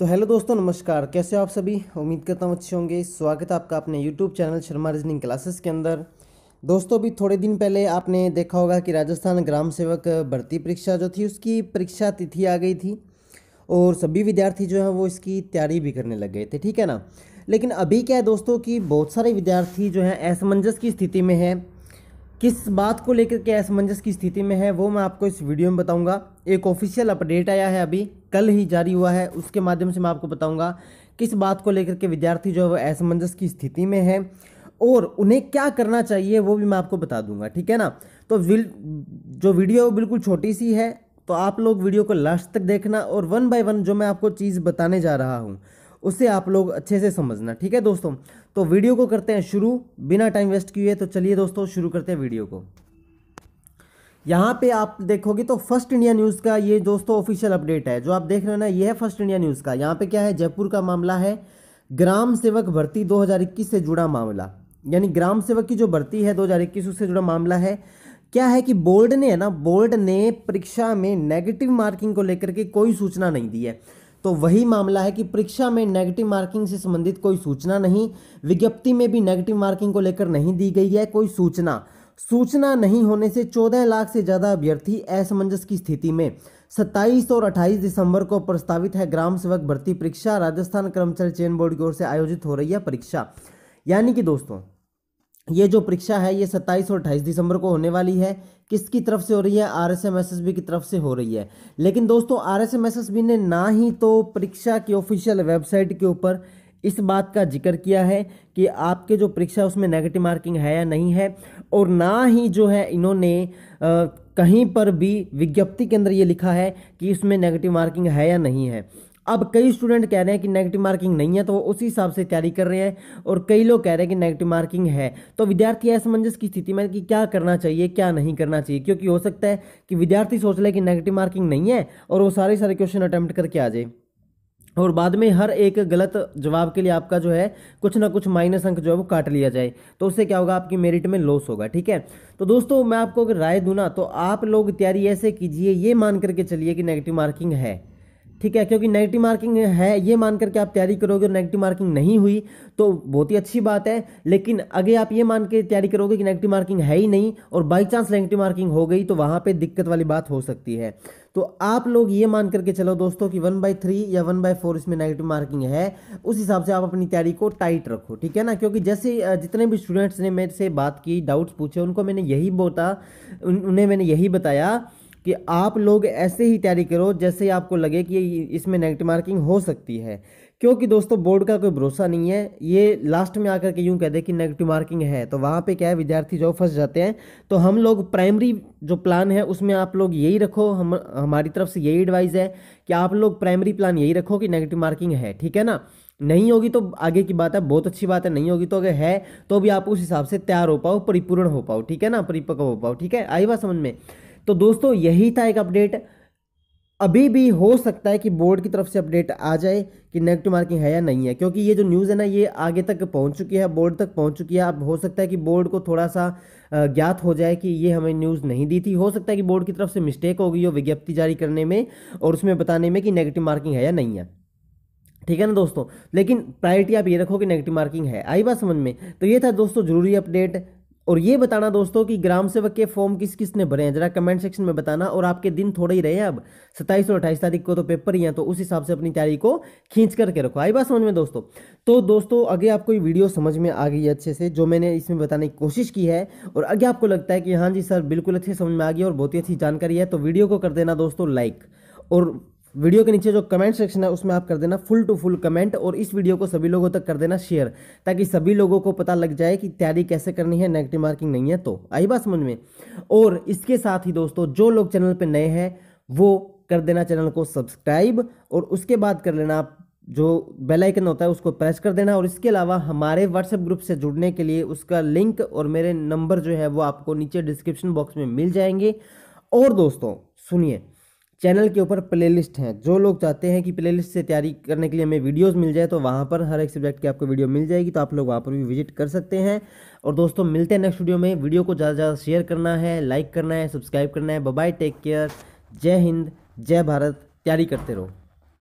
तो हेलो दोस्तों नमस्कार कैसे हो आप सभी उम्मीद करता हूँ अच्छे होंगे स्वागत है आपका अपने YouTube channel Sharma reasoning classes के अंदर दोस्तों अभी थोड़े दिन पहले आपने देखा होगा कि राजस्थान ग्राम सेवक भर्ती परीक्षा जो थी उसकी परीक्षा तिथि आ गई थी और सभी विद्यार्थी जो है वो इसकी तैयारी भी करने लग गए थे ठीक है ना लेकिन अभी क्या है दोस्तों कि बहुत सारे विद्यार्थी जो हैं असमंजस की स्थिति में हैं किस बात को लेकर के असमंजस की स्थिति में है वो मैं आपको इस वीडियो में बताऊंगा एक ऑफिशियल अपडेट आया है अभी कल ही जारी हुआ है उसके माध्यम से मैं आपको बताऊंगा किस बात को लेकर के विद्यार्थी जो है वो असमंजस की स्थिति में है और उन्हें क्या करना चाहिए वो भी मैं आपको बता दूंगा ठीक है ना तो जो वीडियो बिल्कुल छोटी सी है तो आप लोग वीडियो को लास्ट तक देखना और वन बाय वन जो मैं आपको चीज़ बताने जा रहा हूँ उसे आप लोग अच्छे से समझना ठीक है दोस्तों तो वीडियो को करते हैं शुरू बिना टाइम वेस्ट किए तो चलिए दोस्तों शुरू करते हैं वीडियो को यहाँ पे आप देखोगे तो फर्स्ट इंडिया न्यूज़ का ये दोस्तों ऑफिशियल अपडेट है जो आप देख रहे हो ना ये है फर्स्ट इंडिया न्यूज़ का यहाँ पे क्या है जयपुर का मामला है ग्राम सेवक भर्ती 2021 से जुड़ा मामला यानी ग्राम सेवक की जो भर्ती है 2021 उससे जुड़ा मामला है क्या है कि बोर्ड ने है ना बोर्ड ने परीक्षा में नेगेटिव मार्किंग को लेकर के कोई सूचना नहीं दी है तो वही मामला है कि परीक्षा में नेगेटिव मार्किंग से संबंधित कोई सूचना नहीं विज्ञप्ति में भी नेगेटिव मार्किंग को लेकर नहीं दी गई है कोई सूचना सूचना नहीं होने से 14 लाख से ज़्यादा अभ्यर्थी असमंजस की स्थिति में 27 और 28 दिसंबर को प्रस्तावित है ग्राम सेवक भर्ती परीक्षा राजस्थान कर्मचारी चयन बोर्ड की ओर से आयोजित हो रही है परीक्षा यानी कि दोस्तों ये जो परीक्षा है ये सत्ताईस और अट्ठाईस दिसंबर को होने वाली है किसकी तरफ से हो रही है R S M S S B की तरफ से हो रही है लेकिन दोस्तों R S M S S B ने ना ही तो परीक्षा की ऑफिशियल वेबसाइट के ऊपर इस बात का जिक्र किया है कि आपके जो परीक्षा उसमें नेगेटिव मार्किंग है या नहीं है और ना ही जो है इन्होंने आ, कहीं पर भी विज्ञप्ति के अंदर ये लिखा है कि इसमें नेगेटिव मार्किंग है या नहीं है अब कई स्टूडेंट कह रहे हैं कि नेगेटिव मार्किंग नहीं है तो वो उसी हिसाब से तैयारी कर रहे हैं और कई लोग कह रहे हैं कि नेगेटिव मार्किंग है तो विद्यार्थी असमंजस की स्थिति में कि क्या करना चाहिए क्या नहीं करना चाहिए क्योंकि हो सकता है कि विद्यार्थी सोच ले कि नेगेटिव मार्किंग नहीं है और वो सारे सारे क्वेश्चन अटैम्प्ट करके आ जाए और बाद में हर एक गलत जवाब के लिए आपका जो है कुछ ना कुछ माइनस अंक जो है वो काट लिया जाए तो उससे क्या होगा आपकी मेरिट में लॉस होगा ठीक है तो दोस्तों मैं आपको अगर राय दूँ ना तो आप लोग तैयारी ऐसे कीजिए ये मान करके चलिए कि नेगेटिव मार्किंग है ठीक है क्योंकि नेगेटिव मार्किंग है ये मान करके आप तैयारी करोगे और नेगेटिव मार्किंग नहीं हुई तो बहुत ही अच्छी बात है लेकिन अगे आप ये मान के तैयारी करोगे कि नेगेटिव मार्किंग है ही नहीं और बाई चांस नेगेटिव मार्किंग हो गई तो वहाँ पर दिक्कत वाली बात हो सकती है तो आप लोग ये मान करके चलो दोस्तों कि वन बाई थ्री या वन बाई फोर इसमें नेगेटिव मार्किंग है उस हिसाब से आप अपनी तैयारी को टाइट रखो ठीक है ना क्योंकि जैसे जितने भी स्टूडेंट्स ने मेरे से बात की डाउट्स पूछे उनको मैंने यही बोला उन्हें मैंने यही बताया कि आप लोग ऐसे ही तैयारी करो जैसे आपको लगे कि इसमें नेगेटिव मार्किंग हो सकती है क्योंकि दोस्तों बोर्ड का कोई भरोसा नहीं है ये लास्ट में आकर के यूँ कह दे कि नेगेटिव मार्किंग है तो वहाँ पे क्या है विद्यार्थी जो फंस जाते हैं तो हम लोग प्राइमरी जो प्लान है उसमें आप लोग यही रखो हम हमारी तरफ से यही एडवाइज़ है कि आप लोग प्राइमरी प्लान यही रखो कि नेगेटिव मार्किंग है ठीक है ना नहीं होगी तो आगे की बात है बहुत अच्छी बात है नहीं होगी तो अगर है तो भी आप उस हिसाब से तैयार हो पाओ परिपूर्ण हो पाओ ठीक है ना परिपक्व हो पाओ ठीक है आई बात समझ में तो दोस्तों यही था एक अपडेट अभी भी हो सकता है कि बोर्ड की तरफ से अपडेट आ जाए कि नेगेटिव मार्किंग है या नहीं है क्योंकि ये जो न्यूज़ है ना ये आगे तक पहुंच चुकी है बोर्ड तक पहुंच चुकी है अब हो सकता है कि बोर्ड को थोड़ा सा ज्ञात हो जाए कि ये हमें न्यूज़ नहीं दी थी हो सकता है कि बोर्ड की तरफ से मिस्टेक हो गई हो विज्ञप्ति जारी करने में और उसमें बताने में कि नेगेटिव मार्किंग है या नहीं है ठीक है ना दोस्तों लेकिन प्रायोरिटी आप ये रखो कि नेगेटिव मार्किंग है आई बात समझ में तो ये था दोस्तों ज़रूरी अपडेट और ये बताना दोस्तों कि ग्राम सेवक के फॉर्म किस किस ने भरे हैं जरा कमेंट सेक्शन में बताना और आपके दिन थोड़े ही रहे अब सत्ताईस और अट्ठाईस तारीख को तो पेपर ही है तो उस हिसाब से अपनी तैयारी को खींच करके रखो आई बात समझ में दोस्तों तो दोस्तों आगे आपको ये वीडियो समझ में आ गई अच्छे से जो मैंने इसमें बताने की कोशिश की है और आगे आपको लगता है कि हाँ जी सर बिल्कुल अच्छे समझ में आ गई और बहुत ही अच्छी जानकारी है तो वीडियो को कर देना दोस्तों लाइक और वीडियो के नीचे जो कमेंट सेक्शन है उसमें आप कर देना फुल टू फुल कमेंट और इस वीडियो को सभी लोगों तक कर देना शेयर ताकि सभी लोगों को पता लग जाए कि तैयारी कैसे करनी है नेगेटिव मार्किंग नहीं है तो आई बात समझ में और इसके साथ ही दोस्तों जो लोग चैनल पर नए हैं वो कर देना चैनल को सब्सक्राइब और उसके बाद कर लेना आप जो बेल आइकन होता है उसको प्रेस कर देना और इसके अलावा हमारे व्हाट्सएप ग्रुप से जुड़ने के लिए उसका लिंक और मेरे नंबर जो है वो आपको नीचे डिस्क्रिप्शन बॉक्स में मिल जाएंगे और दोस्तों सुनिए चैनल के ऊपर प्लेलिस्ट हैं जो लोग चाहते हैं कि प्लेलिस्ट से तैयारी करने के लिए हमें वीडियोस मिल जाए तो वहाँ पर हर एक सब्जेक्ट की आपको वीडियो मिल जाएगी तो आप लोग वहाँ पर भी विजिट कर सकते हैं और दोस्तों मिलते हैं नेक्स्ट वीडियो में वीडियो को ज़्यादा से ज़्यादा शेयर करना है लाइक करना है सब्सक्राइब करना है बाय टेक केयर जय हिंद जय भारत तैयारी करते रहो